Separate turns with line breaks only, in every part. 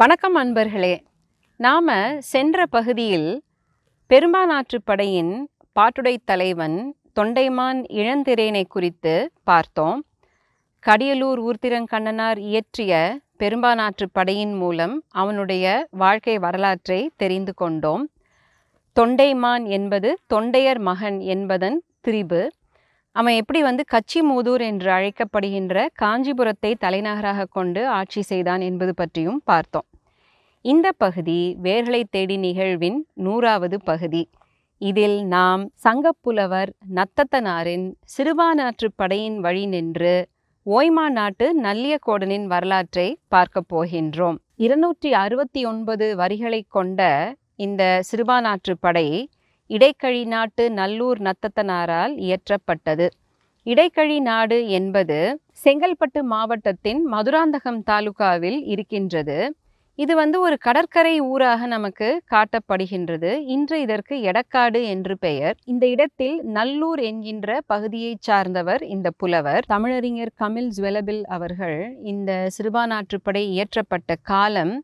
வணக்கம் அன்பர்களே நாம் சென்ற பகுதியில் பெரும்பானாற்று படையின் பாட்டுடை தலைவன் தொண்டைமான் இழந்திரேனை குறித்து பார்த்தோம் கடியலூர் ஊர்த்திரங்கண்ணனார் இயற்றிய பெரும்பான்ற்று படையின் மூலம் அவனுடைய வாழ்க்கை வரலாற்றை தெரிந்து கொண்டோம் தொண்டைமான் என்பது தொண்டையர் மகன் என்பதன் திரிபு அவன் எப்படி வந்து கச்சி மூதூர் என்று அழைக்கப்படுகின்ற காஞ்சிபுரத்தை தலைநகராக கொண்டு ஆட்சி செய்தான் என்பது பற்றியும் பார்த்தோம் இந்த பகுதி வேர்களை தேடி நிகழ்வின் நூறாவது பகுதி இதில் நாம் சங்கப்புலவர் நத்தத்தனாரின் சிறுபானாற்று படையின் வழி நின்று ஓய்மா நாட்டு நல்லியக்கோடனின் வரலாற்றை பார்க்கப் போகின்றோம் இருநூற்றி அறுபத்தி ஒன்பது வரிகளை கொண்ட இந்த சிறுபான்ற்று படை இடைக்கழி நாட்டு நல்லூர் நத்தத்தனாரால் இயற்றப்பட்டது இடைக்கழி நாடு என்பது செங்கல்பட்டு மாவட்டத்தின் மதுராந்தகம் தாலுகாவில் இருக்கின்றது இது வந்து ஒரு கடற்கரை ஊராக நமக்கு காட்டப்படுகின்றது இன்று இதற்கு எடக்காடு என்று பெயர் இந்த இடத்தில் நல்லூர் என்கின்ற பகுதியை சார்ந்தவர் இந்த புலவர் தமிழறிஞர் கமில் ஜுவலபில் அவர்கள் இந்த சிறுபானாற்றுப்படை இயற்றப்பட்ட காலம்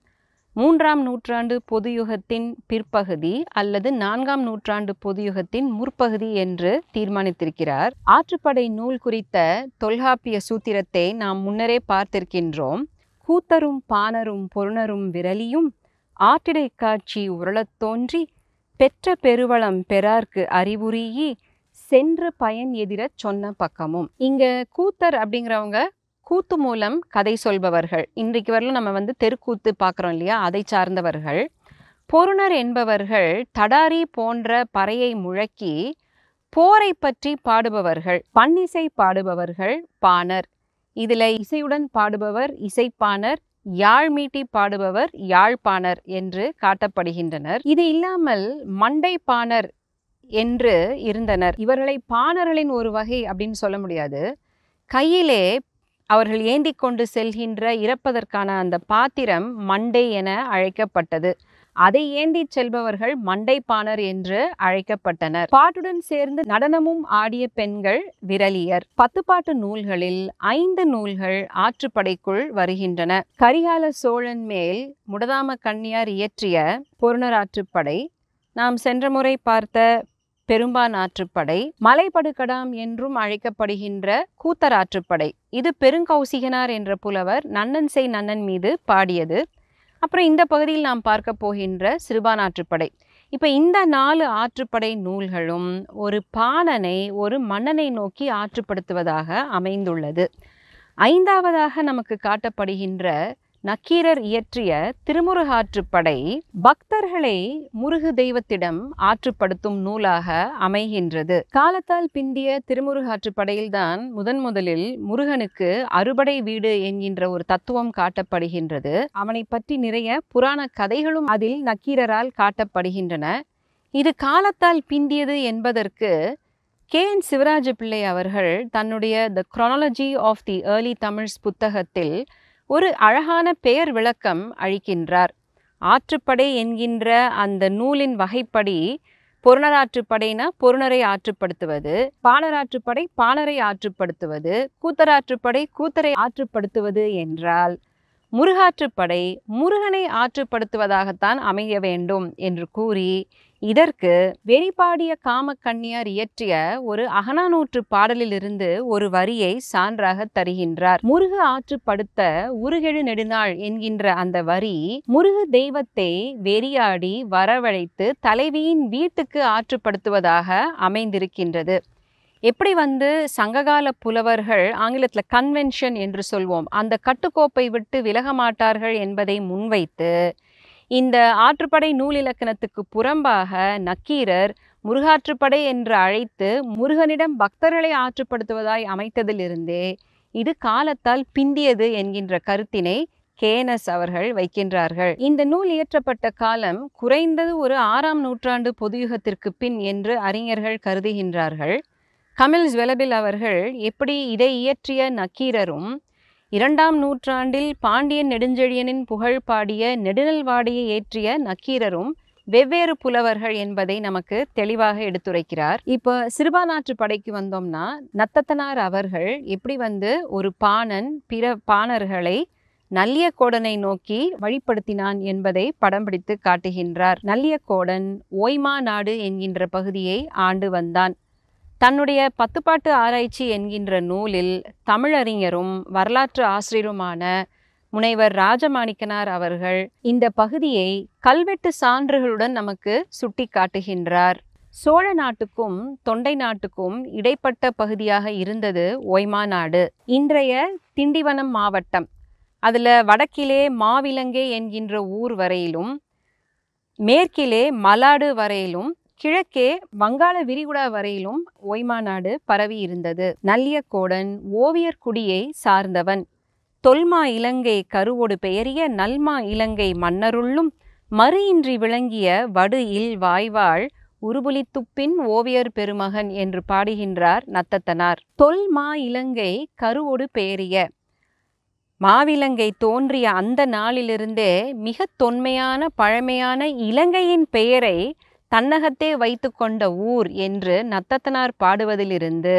மூன்றாம் நூற்றாண்டு பொதுயுகத்தின் பிற்பகுதி அல்லது நான்காம் நூற்றாண்டு பொதுயுகத்தின் முற்பகுதி என்று தீர்மானித்திருக்கிறார் ஆற்றுப்படை நூல் குறித்த தொல்காப்பிய சூத்திரத்தை நாம் முன்னரே பார்த்திருக்கின்றோம் கூத்தரும் பாணரும் பொருணரும் விரலியும் ஆற்றிடை காட்சி உரளத் தோன்றி பெற்ற பெருவளம் பெறார்க்கு அறிவுரியி சென்று பயன் எதிர சொன்ன பக்கமும் இங்க கூத்தர் அப்படிங்கிறவங்க கூத்து மூலம் கதை சொல்பவர்கள் இன்றைக்கு வரலும் நம்ம வந்து தெருக்கூத்து பார்க்குறோம் இல்லையா அதை சார்ந்தவர்கள் பொருணர் என்பவர்கள் தடாரி போன்ற பறையை முழக்கி போரை பற்றி பாடுபவர்கள் பன்னிசை பாடுபவர்கள் பாணர் இதில் இசையுடன் பாடுபவர் இசைப்பாணர் யாழ் மீட்டி பாடுபவர் யாழ்ப்பாணர் என்று காட்டப்படுகின்றனர் இது இல்லாமல் மண்டை பாணர் என்று இருந்தனர் இவர்களை பாணர்களின் ஒரு வகை அப்படின்னு சொல்ல முடியாது கையிலே அவர்கள் ஏந்தி கொண்டு செல்கின்ற இறப்பதற்கான அந்த பாத்திரம் மண்டை என அழைக்கப்பட்டது அதை ஏந்தி செல்பவர்கள் மண்டைப்பாணர் என்று அழைக்கப்பட்டனர் பாட்டுடன் சேர்ந்து நடனமும் ஆடிய பெண்கள் விரலியர் பத்து பாட்டு நூல்களில் ஐந்து நூல்கள் ஆற்றுப்படைக்குள் வருகின்றன கரிகால சோழன் மேல் முடதாம கண்ணியார் இயற்றிய பொருணராற்றுப்படை நாம் சென்ற முறை பார்த்த பெரும்பானாற்றுப்படை மலைப்படுக்கடாம் என்றும் அழைக்கப்படுகின்ற கூத்தராற்றுப்படை இது பெருங்கௌசிகனார் என்ற புலவர் நன்னன் செய் நன்னன் மீது பாடியது அப்புறம் இந்த பகுதியில் நாம் பார்க்க போகின்ற சிறுபானாற்றுப்படை இப்போ இந்த நாலு ஆற்றுப்படை நூல்களும் ஒரு பாணனை ஒரு மன்னனை நோக்கி ஆற்றுப்படுத்துவதாக அமைந்துள்ளது ஐந்தாவதாக நமக்கு காட்டப்படுகின்ற நக்கீரர் இயற்றிய திருமுருகாற்றுப்படை பக்தர்களை முருகு தெய்வத்திடம் ஆற்றுப்படுத்தும் நூலாக அமைகின்றது காலத்தால் பிந்திய திருமுருகாற்றுப்படையில்தான் முதன் முதலில் முருகனுக்கு அறுபடை வீடு என்கின்ற ஒரு தத்துவம் காட்டப்படுகின்றது அவனை பற்றி நிறைய புராண கதைகளும் அதில் நக்கீரரால் காட்டப்படுகின்றன இது காலத்தால் பிந்தியது என்பதற்கு கே என் சிவராஜ பிள்ளை அவர்கள் தன்னுடைய the chronology of the early Tamils புத்தகத்தில் ஒரு அழகான பெயர் விளக்கம் அளிக்கின்றார் ஆற்றுப்படை என்கின்ற அந்த நூலின் வகைப்படி பொருணராற்றுப்படைனா பொருணரை ஆற்றுப்படுத்துவது பாலராற்றுப்படை பாலரை ஆற்றுப்படுத்துவது கூத்தராற்றுப்படை கூத்தரை ஆற்றுப்படுத்துவது என்றால் முருகாற்றுப்படை முருகனை ஆற்றுப்படுத்துவதாகத்தான் அமைய வேண்டும் என்று கூறி இதற்கு வெறிப்பாடிய காமக்கண்ணியார் இயற்றிய ஒரு அகனானூற்று பாடலிலிருந்து ஒரு வரியை சான்றாக தருகின்றார் முருகு ஆற்றுப்படுத்த உருகெழு நெடுநாள் என்கின்ற அந்த வரி முருகு தெய்வத்தை வெறியாடி வரவழைத்து தலைவியின் வீட்டுக்கு ஆற்றுப்படுத்துவதாக அமைந்திருக்கின்றது எப்படி வந்து சங்ககால புலவர்கள் ஆங்கிலத்தில் கன்வென்ஷன் என்று சொல்வோம் அந்த கட்டுக்கோப்பை விட்டு விலக மாட்டார்கள் என்பதை முன்வைத்து இந்த ஆற்றுப்படை நூல் இலக்கணத்துக்கு புறம்பாக நக்கீரர் முருகாற்றுப்படை என்று அழைத்து முருகனிடம் பக்தர்களை ஆற்றுப்படுத்துவதாய் அமைத்ததிலிருந்தே இது காலத்தால் பிந்தியது என்கின்ற கருத்தினை கேனஸ் அவர்கள் வைக்கின்றார்கள் இந்த நூல் இயற்றப்பட்ட காலம் குறைந்தது ஒரு ஆறாம் நூற்றாண்டு பொதுயுகத்திற்கு பின் என்று அறிஞர்கள் கருதுகின்றார்கள் கமில் ஜுவலபில் அவர்கள் எப்படி இதை இயற்றிய நக்கீரரும் இரண்டாம் நூற்றாண்டில் பாண்டியன் நெடுஞ்செழியனின் புகழ் பாடிய நெடுநல்வாடியை ஏற்றிய நக்கீரரும் வெவ்வேறு புலவர்கள் என்பதை நமக்கு தெளிவாக எடுத்துரைக்கிறார் இப்போ சிறுபாநாற்று படைக்கு வந்தோம்னா நத்தத்தனார் அவர்கள் எப்படி வந்து ஒரு பாணன் பிற பாணர்களை நல்லிய கோடனை நோக்கி வழிப்படுத்தினான் என்பதை படம் பிடித்து காட்டுகின்றார் நல்லிய கோடன் ஓய்மா நாடு என்கின்ற பகுதியை ஆண்டு வந்தான் தன்னுடைய பத்துப்பாட்டு ஆராய்ச்சி என்கின்ற நூலில் தமிழறிஞரும் வரலாற்று ஆசிரியருமான முனைவர் ராஜமாணிக்கனார் அவர்கள் இந்த பகுதியை கல்வெட்டு சான்றுகளுடன் நமக்கு சுட்டி காட்டுகின்றார் சோழ நாட்டுக்கும் தொண்டை நாட்டுக்கும் இடைப்பட்ட பகுதியாக இருந்தது ஒய்மா நாடு இன்றைய திண்டிவனம் மாவட்டம் அதில் வடக்கிலே மாவிலங்கே என்கின்ற ஊர் வரையிலும் மேற்கிலே மலாடு வரையிலும் கிழக்கே வங்காள விரிகுடா வரையிலும் ஒய்மா நாடு பரவி இருந்தது நல்லியக்கோடன் ஓவியர் குடியை சார்ந்தவன் தொல்மா இலங்கை கருவோடு பெயரிய நல்மா இலங்கை மன்னருள்ளும் மறு இன்றி விளங்கிய வடு இல் வாய்வாள் உருபுலித்துப்பின் ஓவியர் பெருமகன் என்று பாடுகின்றார் நத்தத்தனார் தொல் மா இலங்கை கருவோடு பெயரிய மாவிலங்கை தோன்றிய அந்த நாளிலிருந்தே மிக தொன்மையான பழமையான இலங்கையின் பெயரை தன்னகத்தே வைத்து கொண்ட ஊர் என்று நத்தத்தனார் பாடுவதிலிருந்து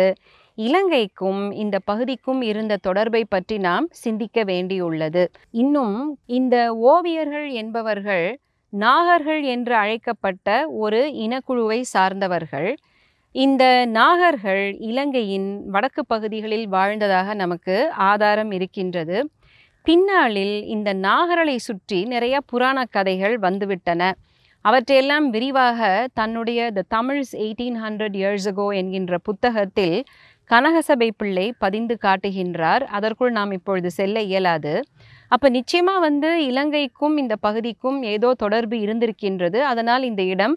இலங்கைக்கும் இந்த பகுதிக்கும் இருந்த தொடர்பை பற்றி நாம் சிந்திக்க வேண்டியுள்ளது இன்னும் இந்த ஓவியர்கள் என்பவர்கள் நாகர்கள் என்று அழைக்கப்பட்ட ஒரு இனக்குழுவை சார்ந்தவர்கள் இந்த நாகர்கள் இலங்கையின் வடக்கு பகுதிகளில் வாழ்ந்ததாக நமக்கு ஆதாரம் இருக்கின்றது பின்னாளில் இந்த நாகர்களை சுற்றி நிறைய புராண கதைகள் வந்துவிட்டன அவற்றையெல்லாம் விரிவாக தன்னுடைய the Tamils eighteen hundred years ago என்கின்ற புத்தகத்தில் கனகசபை பிள்ளை பதிந்து காட்டுகின்றார் அதற்குள் நாம் இப்பொழுது செல்ல இயலாது அப்போ நிச்சயமாக வந்து இலங்கைக்கும் இந்த பகுதிக்கும் ஏதோ தொடர்பு இருந்திருக்கின்றது அதனால் இந்த இடம்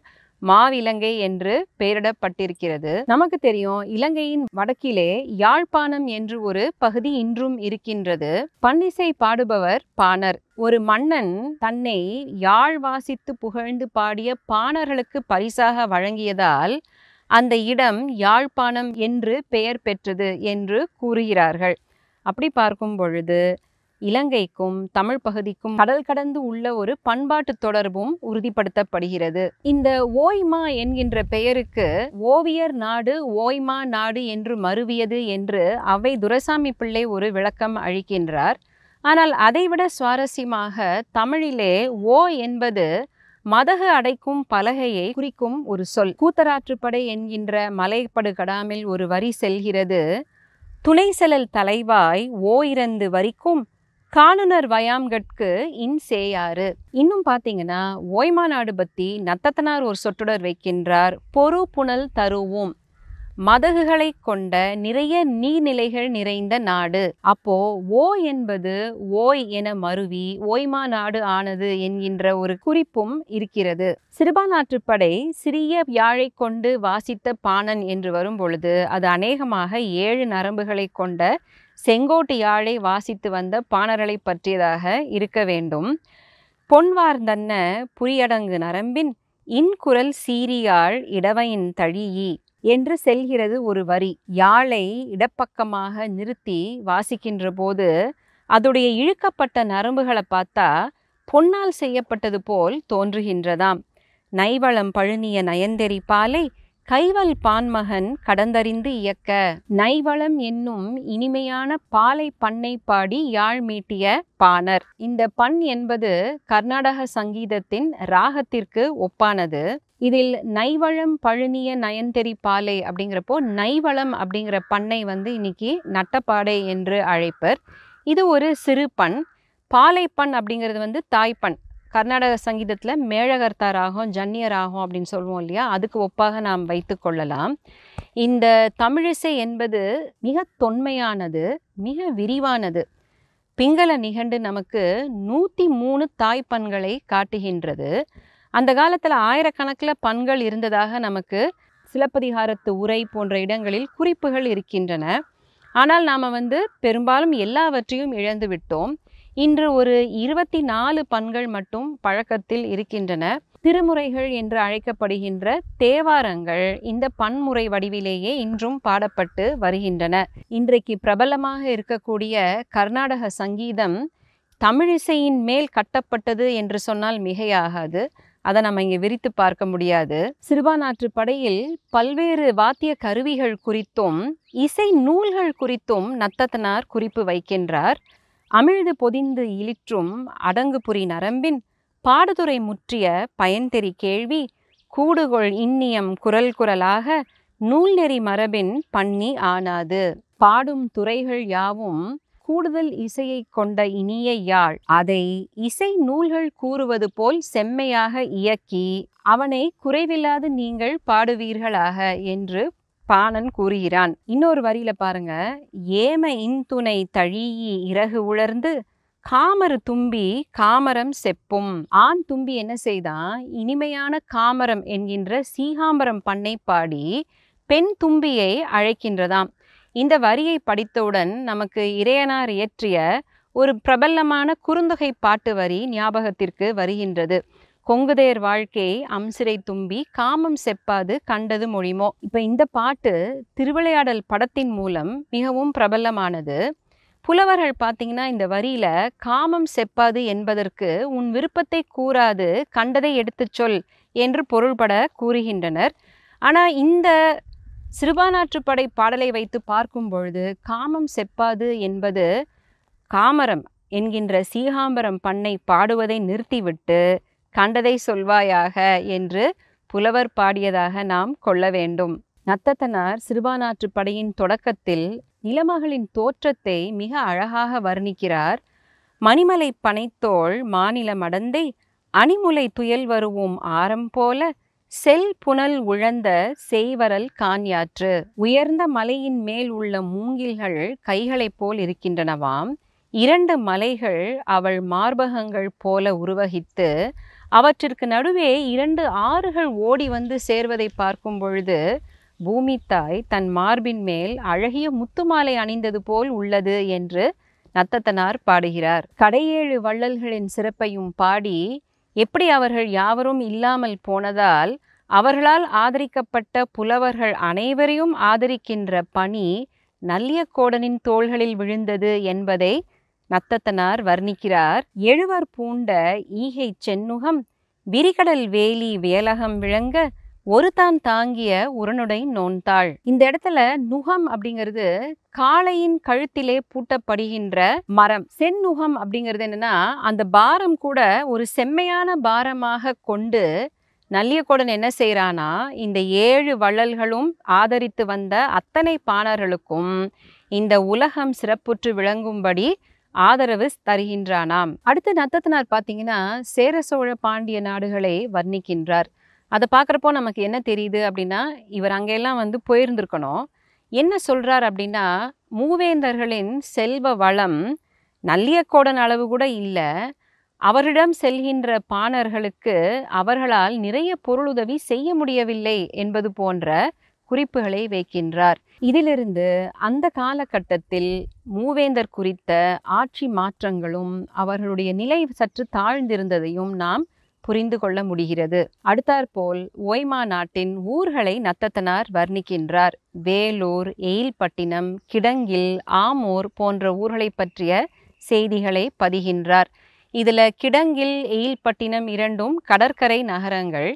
மாவிலங்கை என்று பெயரிடப்பட்டிருக்கிறது நமக்கு தெரியும் இலங்கையின் வடக்கிலே யாழ்ப்பாணம் என்று ஒரு பகுதி இன்றும் இருக்கின்றது பன்னிசை பாடுபவர் பாணர் ஒரு மன்னன் தன்னை யாழ் வாசித்து புகழ்ந்து பாடிய பாணர்களுக்கு பரிசாக வழங்கியதால் அந்த இடம் யாழ்ப்பாணம் என்று பெயர் பெற்றது என்று கூறுகிறார்கள் அப்படி பார்க்கும் பொழுது இலங்கைக்கும் தமிழ் பகுதிக்கும் கடல் கடந்து உள்ள ஒரு பண்பாட்டு தொடர்பும் உறுதிப்படுத்தப்படுகிறது இந்த ஓய்மா என்கின்ற பெயருக்கு ஓவியர் நாடு ஓய்மா நாடு என்று மருவியது என்று அவை துரசாமி பிள்ளை ஒரு விளக்கம் அளிக்கின்றார் ஆனால் அதைவிட சுவாரஸ்யமாக தமிழிலே ஓ என்பது மதகு அடைக்கும் பலகையை குறிக்கும் ஒரு சொல் கூத்தராற்றுப்படை என்கின்ற மலைப்படு கடாமில் ஒரு வரி செல்கிறது துணை செலல் தலைவாய் ஓயிரந்து வரிக்கும் காணுனர் வயாம்கட்கு இன் சேயாறு இன்னும் பார்த்தீங்கன்னா ஓய்மா நாடு பத்தி நத்தத்தனார் ஒரு சொற்றொடர் வைக்கின்றார் பொறு புனல் தருவோம் மதகுகளை கொண்ட நிறைய நீர்நிலைகள் நிறைந்த நாடு அப்போ ஓ என்பது ஓய் என மருவி ஓய்மா நாடு ஆனது என்கின்ற ஒரு குறிப்பும் இருக்கிறது சிறுபான்நாற்றுப்படை சிறிய யாழை கொண்டு வாசித்த பாணன் என்று வரும் பொழுது அது அநேகமாக ஏழு நரம்புகளை கொண்ட செங்கோட்டு யாழை வாசித்து வந்த பாணர்களை பற்றியதாக இருக்க வேண்டும் பொன்வார்ந்தன்ன புரியடங்கு நரம்பின் இன்குரல் சீரியாள் இடவையின் தழியி என்று செல்கிறது ஒரு வரி யாழை இடப்பக்கமாக நிறுத்தி வாசிக்கின்ற போது அதோடைய இழுக்கப்பட்ட நரம்புகளை பார்த்தா பொன்னால் செய்யப்பட்டது போல் தோன்றுகின்றதாம் நைவளம் பழுனிய நயந்தெறி பாலை கைவல் பான்மகன் கடந்தறிந்து இயக்க நைவளம் என்னும் இனிமையான பாலை பண்ணை பாடி யாழ் மீட்டிய பாணர் இந்த பண் என்பது கர்நாடக சங்கீதத்தின் ராகத்திற்கு ஒப்பானது இதில் நைவளம் பழுனிய நயன்தெரி பாலை அப்படிங்கிறப்போ நைவளம் அப்படிங்கிற பண்ணை வந்து இன்னைக்கு நட்டப்பாடை என்று அழைப்பர் இது ஒரு சிறு பண் பாலைப்பண் அப்படிங்கிறது வந்து தாய்ப்பண் கர்நாடக சங்கீதத்தில் மேழகர்த்தா ராகம் ஜன்னிய ராகம் அப்படின்னு சொல்லுவோம் இல்லையா அதுக்கு ஒப்பாக நாம் வைத்து கொள்ளலாம் இந்த தமிழிசை என்பது மிக தொன்மையானது மிக விரிவானது பிங்கள நிகண்டு நமக்கு நூற்றி மூணு தாய் பண்களை காட்டுகின்றது அந்த காலத்தில் ஆயிரக்கணக்கில் பண்கள் இருந்ததாக நமக்கு சிலப்பதிகாரத்து உரை போன்ற இடங்களில் குறிப்புகள் இருக்கின்றன ஆனால் நாம் வந்து பெரும்பாலும் எல்லாவற்றையும் இழந்து விட்டோம் இன்று ஒரு இருபத்தி நாலு பண்கள் மட்டும் பழக்கத்தில் இருக்கின்றன திருமுறைகள் என்று அழைக்கப்படுகின்ற தேவாரங்கள் இந்த பன்முறை வடிவிலேயே இன்றும் பாடப்பட்டு வருகின்றன இன்றைக்கு பிரபலமாக இருக்கக்கூடிய கர்நாடக சங்கீதம் தமிழிசையின் மேல் கட்டப்பட்டது என்று சொன்னால் மிகையாகாது அதை நம்ம இங்கே விரித்து பார்க்க முடியாது சிறுபான்ற்று படையில் பல்வேறு வாத்திய கருவிகள் குறித்தும் இசை நூல்கள் குறித்தும் நத்தத்தனார் குறிப்பு வைக்கின்றார் அமிழ்து பொதிந்து இழிற்றும் அடங்கு புரி நரம்பின் பாடுதுறை முற்றிய பயன்தெறி கேள்வி கூடுகொள் இன்னியம் குரல் குரலாக நூல் நெறி மரபின் பண்ணி ஆனாது பாடும் துறைகள் யாவும் கூடுதல் இசையை கொண்ட இனிய யாழ் அதை இசை நூல்கள் கூறுவது போல் செம்மையாக இயக்கி அவனை குறைவில்லாது நீங்கள் பாடுவீர்களாக என்று பாணன் கூறுகிறான் இன்னொரு வரியில பாருங்க ஏம இன்துணை தழியி இறகு உலர்ந்து காமர் தும்பி காமரம் செப்பும் ஆண் தும்பி என்ன செய்தான் இனிமையான காமரம் என்கின்ற சீகாம்பரம் பண்ணை பாடி பெண் தும்பியை அழைக்கின்றதாம் இந்த வரியை படித்தவுடன் நமக்கு இறையனார் இயற்றிய ஒரு பிரபலமான குறுந்தொகை பாட்டு வரி ஞாபகத்திற்கு வருகின்றது கொங்குதேர் வாழ்க்கையை அம்சிரை தும்பி காமம் செப்பாது கண்டது மொழிமோ இப்போ இந்த பாட்டு திருவிளையாடல் படத்தின் மூலம் மிகவும் பிரபலமானது புலவர்கள் பார்த்தீங்கன்னா இந்த வரியில காமம் செப்பாது என்பதற்கு உன் விருப்பத்தை கூறாது கண்டதை எடுத்துச் சொல் என்று பொருள்பட கூறுகின்றனர் ஆனால் இந்த சிறுபானாற்றுப்படை பாடலை வைத்து பார்க்கும் பொழுது காமம் செப்பாது என்பது காமரம் என்கின்ற சீகாம்பரம் பண்ணை பாடுவதை நிறுத்திவிட்டு கண்டதை சொல்வாயாக என்று புலவர் பாடியதாக நாம் கொள்ள வேண்டும் நத்தத்தனார் சிறுபானாற்று படையின் தொடக்கத்தில் நிலமகளின் தோற்றத்தை மிக அழகாக வர்ணிக்கிறார் மணிமலை பனைத்தோள் மாநில மடந்தை அணிமுலை துயல் வருவோம் ஆரம் போல செல் புனல் உழந்த செய்வரல் கான்யாற்று உயர்ந்த மலையின் மேல் உள்ள மூங்கில்கள் கைகளைப் போல் இருக்கின்றனவாம் இரண்டு மலைகள் அவள் மார்பகங்கள் போல உருவகித்து அவற்றிற்கு நடுவே இரண்டு ஆறுகள் ஓடி வந்து சேர்வதை பார்க்கும் பொழுது பூமி தாய் தன் மார்பின் மேல் அழகிய முத்துமாலை அணிந்தது போல் உள்ளது என்று நத்தத்தனார் பாடுகிறார் கடையேழு வள்ளல்களின் சிறப்பையும் பாடி எப்படி அவர்கள் யாவரும் இல்லாமல் போனதால் அவர்களால் ஆதரிக்கப்பட்ட புலவர்கள் அனைவரையும் ஆதரிக்கின்ற பணி நல்லியக்கோடனின் தோள்களில் விழுந்தது என்பதை நத்தத்தனார் வர்ணிக்கிறார் எழுவர் பூண்ட ஈகை சென்னுகம் விரிகடல் வேலி வேலகம் விளங்க ஒரு தான் தாங்கிய உரனுடை நோன்தாள் இந்த இடத்துல நுகம் அப்படிங்கிறது காளையின் கழுத்திலே பூட்டப்படுகின்ற மரம் செந்நுகம் அப்படிங்கிறது என்னன்னா அந்த பாரம் கூட ஒரு செம்மையான பாரமாக கொண்டு நல்லியக்கோடன் என்ன செய்கிறானா இந்த ஏழு வள்ளல்களும் ஆதரித்து வந்த அத்தனை பாணர்களுக்கும் இந்த உலகம் சிறப்புற்று விளங்கும்படி ஆதரவு தருகின்றானாம் அடுத்த நத்தத்தினார் பார்த்தீங்கன்னா சேர சோழ பாண்டிய நாடுகளை வர்ணிக்கின்றார் அதை பார்க்குறப்போ நமக்கு என்ன தெரியுது அப்படின்னா இவர் அங்கெல்லாம் வந்து போயிருந்திருக்கணும் என்ன சொல்கிறார் அப்படின்னா மூவேந்தர்களின் செல்வ வளம் நல்லியக்கோடன் அளவு கூட இல்லை அவரிடம் செல்கின்ற பாணர்களுக்கு அவர்களால் நிறைய பொருளுதவி செய்ய முடியவில்லை என்பது போன்ற குறிப்புகளை வைக்கின்றார் இதிலிருந்து அந்த காலகட்டத்தில் மூவேந்தர் குறித்த ஆட்சி மாற்றங்களும் அவர்களுடைய நிலை சற்று தாழ்ந்திருந்ததையும் நாம் புரிந்து கொள்ள முடிகிறது அடுத்தாற்போல் ஓய்மா நாட்டின் ஊர்களை நத்தத்தனார் வர்ணிக்கின்றார் வேலூர் எயில்பட்டினம் கிடங்கில் ஆமூர் போன்ற ஊர்களை பற்றிய செய்திகளை பதிகின்றார் இதில் கிடங்கில் எயில்பட்டினம் இரண்டும் கடற்கரை நகரங்கள்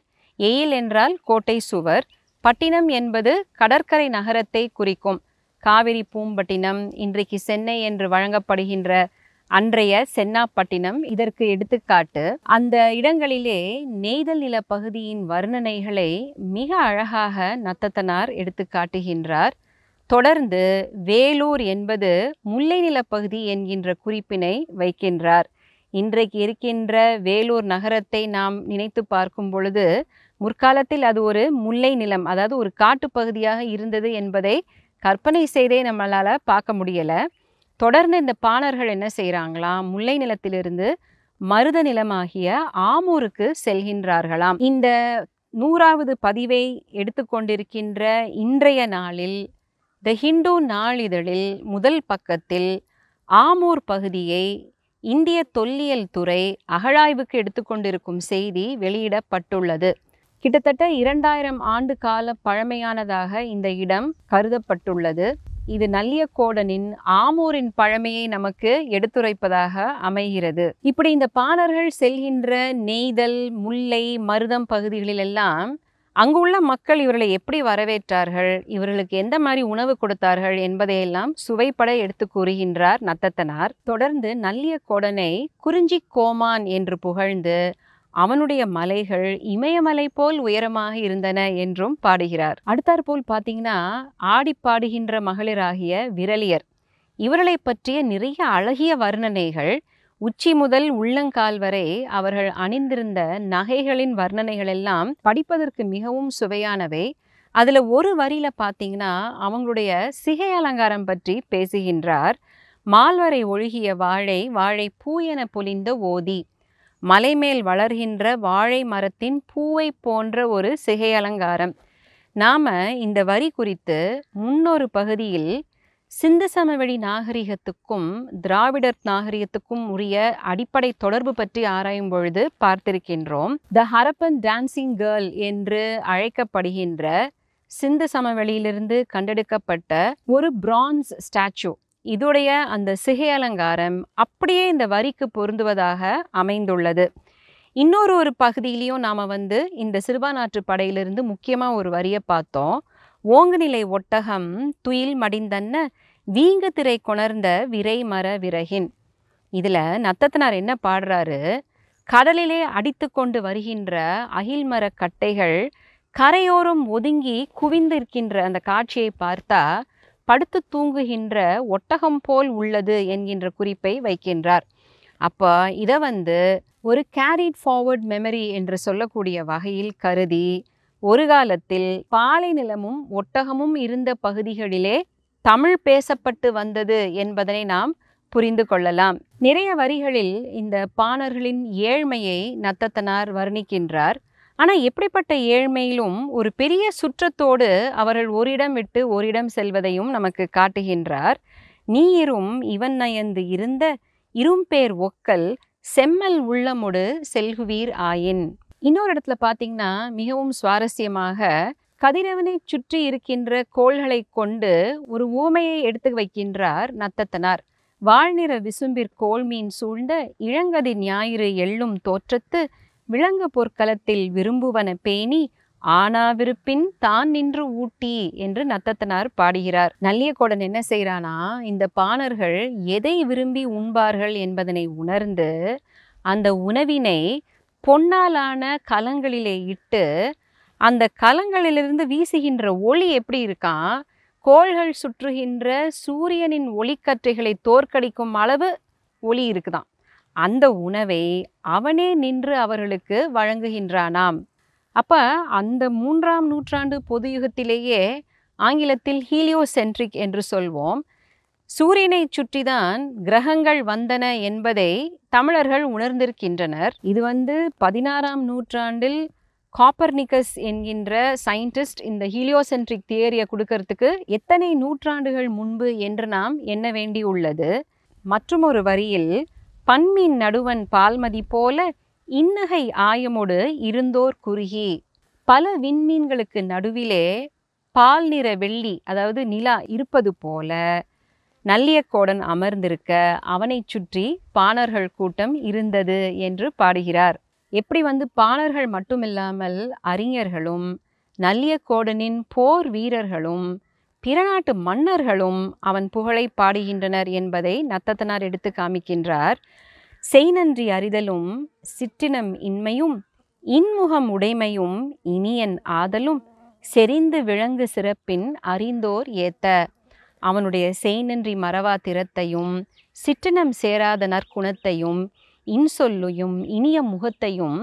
எயில் என்றால் கோட்டை சுவர் பட்டினம் என்பது கடற்கரை நகரத்தை குறிக்கும் காவிரி பூம்பட்டினம் இன்றைக்கு சென்னை என்று வழங்கப்படுகின்ற அன்றைய சென்னாப்பட்டினம் இதற்கு எடுத்துக்காட்டு அந்த இடங்களிலே நெய்தல் நில பகுதியின் வர்ணனைகளை மிக அழகாக நத்தத்தனார் எடுத்து காட்டுகின்றார் தொடர்ந்து வேலூர் என்பது முல்லை நிலப்பகுதி என்கின்ற குறிப்பினை வைக்கின்றார் இன்றைக்கு இருக்கின்ற வேலூர் நகரத்தை நாம் நினைத்து பார்க்கும் பொழுது முற்காலத்தில் அது ஒரு முல்லை நிலம் அதாவது ஒரு காட்டுப்பகுதியாக இருந்தது என்பதை கற்பனை செய்தே நம்மளால் பார்க்க முடியலை தொடர்ந்து இந்த பாணர்கள் என்ன செய்கிறாங்களாம் முல்லை நிலத்திலிருந்து மருத நிலமாகிய ஆமூருக்கு செல்கின்றார்களாம் இந்த நூறாவது பதிவை எடுத்துக்கொண்டிருக்கின்ற இன்றைய நாளில் த ஹிந்து நாளிதழில் முதல் பக்கத்தில் ஆமூர் பகுதியை இந்திய தொல்லியல் துறை அகழாய்வுக்கு எடுத்துக்கொண்டிருக்கும் செய்தி வெளியிடப்பட்டுள்ளது கிட்டத்தட்ட இரண்டாயிரம் ஆண்டு கால பழமையானதாக இந்த இடம் கருதப்பட்டுள்ளது இது நல்லியக்கோடனின் ஆமூரின் பழமையை நமக்கு எடுத்துரைப்பதாக அமைகிறது இப்படி இந்த பாணர்கள் செல்கின்ற நெய்தல் முல்லை மருதம் பகுதிகளிலெல்லாம் அங்குள்ள மக்கள் இவர்களை எப்படி வரவேற்றார்கள் இவர்களுக்கு எந்த மாதிரி உணவு கொடுத்தார்கள் என்பதையெல்லாம் சுவைப்பட எடுத்து கூறுகின்றார் நத்தத்தனார் தொடர்ந்து நல்லிய கோடனை குறிஞ்சி கோமான் என்று புகழ்ந்து அவனுடைய மலைகள் இமயமலை போல் உயரமாக இருந்தன என்றும் பாடுகிறார் அடுத்தாற்போல் பார்த்தீங்கன்னா ஆடி பாடுகின்ற மகளிராகிய விரலியர் இவர்களை பற்றிய நிறைய அழகிய வர்ணனைகள் உச்சி முதல் உள்ளங்கால் வரை அவர்கள் அணிந்திருந்த நகைகளின் வர்ணனைகள் எல்லாம் படிப்பதற்கு மிகவும் சுவையானவை அதில் ஒரு வரியில் பார்த்தீங்கன்னா அவங்களுடைய சிகை அலங்காரம் பற்றி பேசுகின்றார் மால்வரை ஒழுகிய வாழை வாழை பூ என பொலிந்த ஓதி மலைமேல் வளர்கின்ற வாழை மரத்தின் பூவை போன்ற ஒரு சிகை அலங்காரம் நாம் இந்த வரி குறித்து முன்னொரு பகுதியில் சிந்து சமவெளி நாகரிகத்துக்கும் திராவிடர் நாகரிகத்துக்கும் உரிய அடிப்படை தொடர்பு பற்றி ஆராயும் பொழுது பார்த்திருக்கின்றோம் த ஹரப்பன் டான்சிங் கேர்ள் என்று அழைக்கப்படுகின்ற சிந்து சமவெளியிலிருந்து கண்டெடுக்கப்பட்ட ஒரு பிரான்ஸ் ஸ்டாச்சு இதுடைய அந்த சிகை அலங்காரம் அப்படியே இந்த வரிக்கு பொருந்துவதாக அமைந்துள்ளது இன்னொரு ஒரு பகுதியிலையும் நாம் வந்து இந்த சிறுபாநாற்று படையிலிருந்து முக்கியமாக ஒரு வரியை பார்த்தோம் ஓங்குநிலை ஒட்டகம் துயில் மடிந்தன்ன வீங்கு திரை கொணர்ந்த விரை மர விரகின் இதில் நத்தத்தினார் என்ன பாடுறாரு கடலிலே அடித்து கொண்டு வருகின்ற அகில் மர கட்டைகள் கரையோரம் ஒதுங்கி குவிந்திருக்கின்ற அந்த காட்சியை பார்த்தா படுத்து தூங்குகின்ற ஒட்டகம் போல் உள்ளது என்கின்ற குறிப்பை வைக்கின்றார் அப்போ இதை வந்து ஒரு கேரிட் ஃபார்வர்ட் மெமரி என்று சொல்லக்கூடிய வகையில் கருதி ஒரு காலத்தில் பாலை நிலமும் ஒட்டகமும் இருந்த பகுதிகளிலே தமிழ் பேசப்பட்டு வந்தது என்பதனை நாம் புரிந்து கொள்ளலாம் நிறைய வரிகளில் இந்த பாணர்களின் ஏழ்மையை நத்தத்தனார் வர்ணிக்கின்றார் ஆனால் எப்படிப்பட்ட ஏழ்மையிலும் ஒரு பெரிய சுற்றத்தோடு அவர்கள் ஓரிடம் விட்டு ஓரிடம் செல்வதையும் நமக்கு காட்டுகின்றார் நீயிரும் இவன் நயந்து இருந்த இரும்பேர் ஒக்கல் செம்மல் உள்ளமுடு செல்குவீர் ஆயின் இன்னொரு இடத்துல பார்த்தீங்கன்னா மிகவும் சுவாரஸ்யமாக கதிரவனை சுற்றி இருக்கின்ற கோள்களை கொண்டு ஒரு ஊமையை எடுத்து வைக்கின்றார் நத்தத்தனார் வாழ்நிற விசும்பிற் கோள்மீன் மீன் சூழ்ந்த இளங்கதி ஞாயிறு எள்ளும் தோற்றத்து விலங்கு பொற்களத்தில் விரும்புவன பேணி ஆனாவிருப்பின் தான் நின்று ஊட்டி என்று நத்தத்தனார் பாடுகிறார் நல்லியக்கோடன் என்ன செய்கிறானா இந்த பாணர்கள் எதை விரும்பி உண்பார்கள் என்பதனை உணர்ந்து அந்த உணவினை பொன்னாலான கலங்களிலே இட்டு அந்த கலங்களிலிருந்து வீசுகின்ற ஒளி எப்படி இருக்கான் கோள்கள் சுற்றுகின்ற சூரியனின் ஒளிக்கற்றைகளை தோற்கடிக்கும் அளவு ஒளி இருக்குதான் அந்த உணவை அவனே நின்று அவர்களுக்கு வழங்குகின்றானாம் அப்ப அந்த மூன்றாம் நூற்றாண்டு பொது யுகத்திலேயே ஆங்கிலத்தில் ஹீலியோசென்ட்ரிக் என்று சொல்வோம் சூரியனை சுற்றிதான் கிரகங்கள் வந்தன என்பதை தமிழர்கள் உணர்ந்திருக்கின்றனர் இது வந்து பதினாறாம் நூற்றாண்டில் காப்பர்னிக்கஸ் என்கின்ற சயின்டிஸ்ட் இந்த ஹீலியோசென்ட்ரிக் தியரியை கொடுக்கறதுக்கு எத்தனை நூற்றாண்டுகள் முன்பு என்று நாம் எண்ண வேண்டியுள்ளது மற்றும் ஒரு வரியில் பன்மீன் நடுவன் பால்மதி போல இன்னகை ஆயமோடு இருந்தோர் குறுகி பல விண்மீன்களுக்கு நடுவிலே பால் நிற வெள்ளி அதாவது நிலா இருப்பது போல நல்லியக்கோடன் அமர்ந்திருக்க அவனை சுற்றி பாணர்கள் கூட்டம் இருந்தது என்று பாடுகிறார் எப்படி வந்து பாணர்கள் மட்டுமில்லாமல் அறிஞர்களும் நல்லியக்கோடனின் போர் வீரர்களும் பிற நாட்டு மன்னர்களும் அவன் புகழை பாடுகின்றனர் என்பதை நத்தத்தனார் எடுத்து காமிக்கின்றார் செய்நன்றி அறிதலும் சிற்றினம் இன்மையும் இன்முகம் உடைமையும் இனியன் ஆதலும் செறிந்து விளங்கு சிறப்பின் அறிந்தோர் ஏத்த அவனுடைய செய்நன்றி மறவா திறத்தையும் சிற்றினம் சேராத நற்குணத்தையும் இன்சொல்லையும் இனிய முகத்தையும்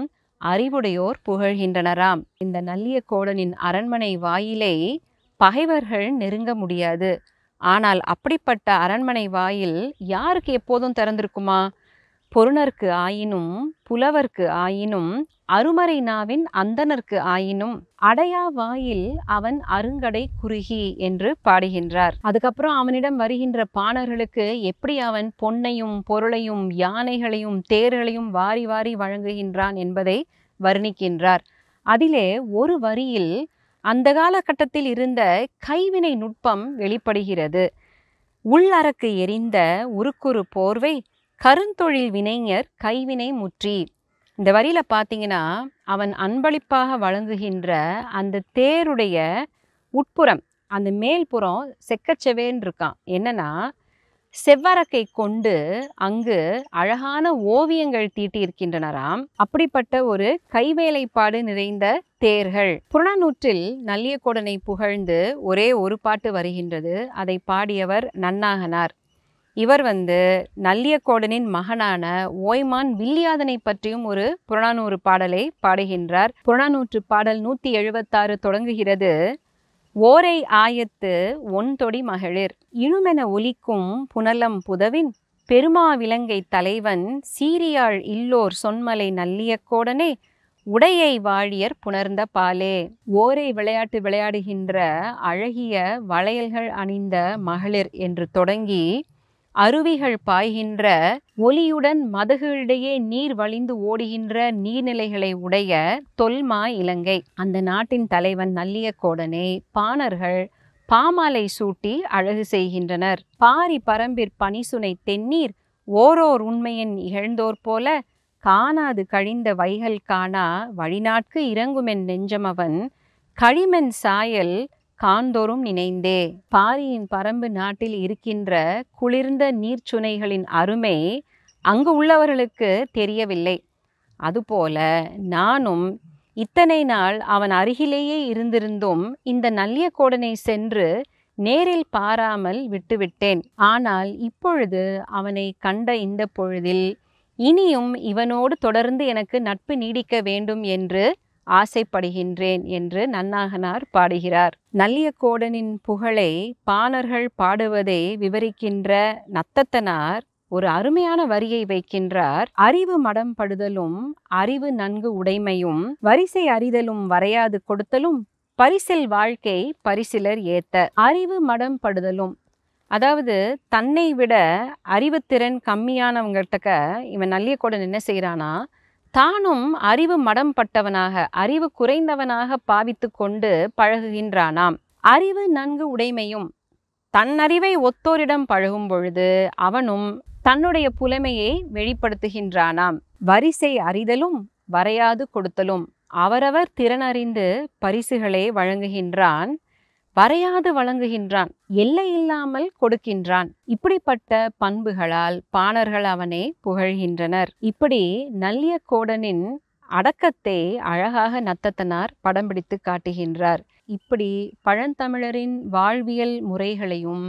அறிவுடையோர் புகழ்கின்றனராம் இந்த நல்லிய கோடனின் அரண்மனை வாயிலே பகைவர்கள் நெருங்க முடியாது ஆனால் அப்படிப்பட்ட அரண்மனை வாயில் யாருக்கு எப்போதும் திறந்திருக்குமா பொருணர்க்கு ஆயினும் புலவர்க்கு ஆயினும் அருமறை நாவின் அந்தனர்க்கு ஆயினும் அடையா வாயில் அவன் அருங்கடை குறுகி என்று பாடுகின்றார் அதுக்கப்புறம் அவனிடம் வருகின்ற பாணர்களுக்கு எப்படி அவன் பொன்னையும் பொருளையும் யானைகளையும் தேர்களையும் வாரி வாரி வழங்குகின்றான் என்பதை வர்ணிக்கின்றார் அதிலே ஒரு வரியில் அந்த காலகட்டத்தில் இருந்த கைவினை நுட்பம் வெளிப்படுகிறது உள்ளறக்கு எரிந்த உருக்குறு போர்வை கருந்தொழில் வினைஞர் கைவினை முற்றி இந்த வரியில் பார்த்தீங்கன்னா அவன் அன்பளிப்பாக வழங்குகின்ற அந்த தேருடைய உட்புறம் அந்த மேல்புறம் செக்கச்செவேன்னு இருக்கான் என்னன்னா செவ்வரக்கை கொண்டு அங்கு அழகான ஓவியங்கள் தீட்டியிருக்கின்றனராம் அப்படிப்பட்ட ஒரு கைவேலைப்பாடு நிறைந்த தேர்கள் புறநூற்றில் நல்லியக்கோடனை புகழ்ந்து ஒரே ஒரு பாட்டு வருகின்றது அதை பாடியவர் நன்னாகனார் இவர் வந்து நல்லியக்கோடனின் மகனான ஓய்மான் வில்லியாதனை பற்றியும் ஒரு புறநானூறு பாடலை பாடுகின்றார் புறநானூற்று பாடல் நூற்றி எழுபத்தாறு தொடங்குகிறது ஓரை ஆயத்து ஒன்தொடி மகளிர் இழுமென ஒலிக்கும் புனலம் புதவின் பெருமாவிலங்கை தலைவன் சீரியாள் இல்லோர் சொன்மலை நல்லியக்கோடனே உடையை வாழியர் புணர்ந்த பாலே ஓரை விளையாட்டு விளையாடுகின்ற அழகிய வளையல்கள் அணிந்த மகளிர் என்று தொடங்கி அருவிகள் பாய்கின்ற ஒலியுடன் மதகுகளிடையே நீர் வழிந்து ஓடுகின்ற நீர்நிலைகளை உடைய தொல்மா இலங்கை அந்த நாட்டின் தலைவன் நல்லியக்கோடனே பாணர்கள் பாமாலை சூட்டி அழகு செய்கின்றனர் பாரி பரம்பிற் பனிசுனை தென்னீர் ஓரோர் உண்மையின் இகழ்ந்தோர் போல காணாது கழிந்த வைகள் காணா வழிநாட்கு இறங்குமென் நெஞ்சமவன் களிமென் சாயல் காண்தோறும் நினைந்தே பாரியின் பரம்பு நாட்டில் இருக்கின்ற குளிர்ந்த நீர்ச்சுனைகளின் அருமை அங்கு உள்ளவர்களுக்கு தெரியவில்லை அதுபோல நானும் இத்தனை நாள் அவன் அருகிலேயே இருந்திருந்தும் இந்த நல்லிய கோடனை சென்று நேரில் பாராமல் விட்டுவிட்டேன் ஆனால் இப்பொழுது அவனை கண்ட இந்த பொழுதில் இனியும் இவனோடு தொடர்ந்து எனக்கு நட்பு நீடிக்க வேண்டும் என்று ஆசைப்படுகின்றேன் என்று நன்னாகனார் பாடுகிறார் நல்லியக்கோடனின் புகழை பாணர்கள் பாடுவதை விவரிக்கின்ற நத்தத்தனார் ஒரு அருமையான வரியை வைக்கின்றார் அறிவு மடம்படுதலும் அறிவு நன்கு உடைமையும் வரிசை அறிதலும் வரையாது கொடுத்தலும் பரிசில் வாழ்க்கை பரிசிலர் ஏத்த அறிவு மடம்படுதலும் அதாவது தன்னை விட அறிவுத்திறன் கம்மியானவங்கிட்டக்க இவன் நல்லியக்கோடன் என்ன செய்கிறானா தானும் அறிவு மடம் பட்டவனாக அறிவு குறைந்தவனாக பாவித்து கொண்டு பழகுகின்றானாம் அறிவு நன்கு உடைமையும் தன்னறிவை ஒத்தோரிடம் பழகும் பொழுது அவனும் தன்னுடைய புலமையை வெளிப்படுத்துகின்றானாம் வரிசை அறிதலும் வரையாது கொடுத்தலும் அவரவர் திறனறிந்து பரிசுகளை வழங்குகின்றான் வரையாது வழங்குகின்றான் எல்லை இல்லாமல் கொடுக்கின்றான் இப்படிப்பட்ட பண்புகளால் பாணர்கள் அவனை புகழ்கின்றனர் இப்படி நல்லிய கோடனின் அடக்கத்தை அழகாக நத்தத்தனார் படம் பிடித்து காட்டுகின்றார் இப்படி பழந்தமிழரின் வாழ்வியல் முறைகளையும்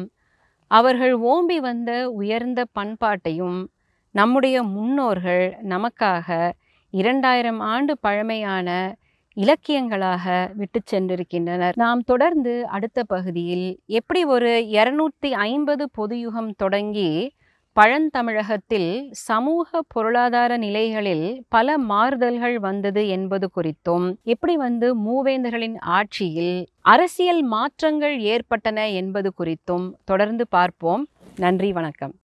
அவர்கள் ஓம்பி வந்த உயர்ந்த பண்பாட்டையும் நம்முடைய முன்னோர்கள் நமக்காக இரண்டாயிரம் ஆண்டு பழமையான இலக்கியங்களாக விட்டு சென்றிருக்கின்றனர் நாம் தொடர்ந்து அடுத்த பகுதியில் எப்படி ஒரு இருநூத்தி ஐம்பது பொது யுகம் தொடங்கி பழந்தமிழகத்தில் சமூக பொருளாதார நிலைகளில் பல மாறுதல்கள் வந்தது என்பது குறித்தும் எப்படி வந்து மூவேந்தர்களின் ஆட்சியில் அரசியல் மாற்றங்கள் ஏற்பட்டன என்பது குறித்தும் தொடர்ந்து பார்ப்போம் நன்றி வணக்கம்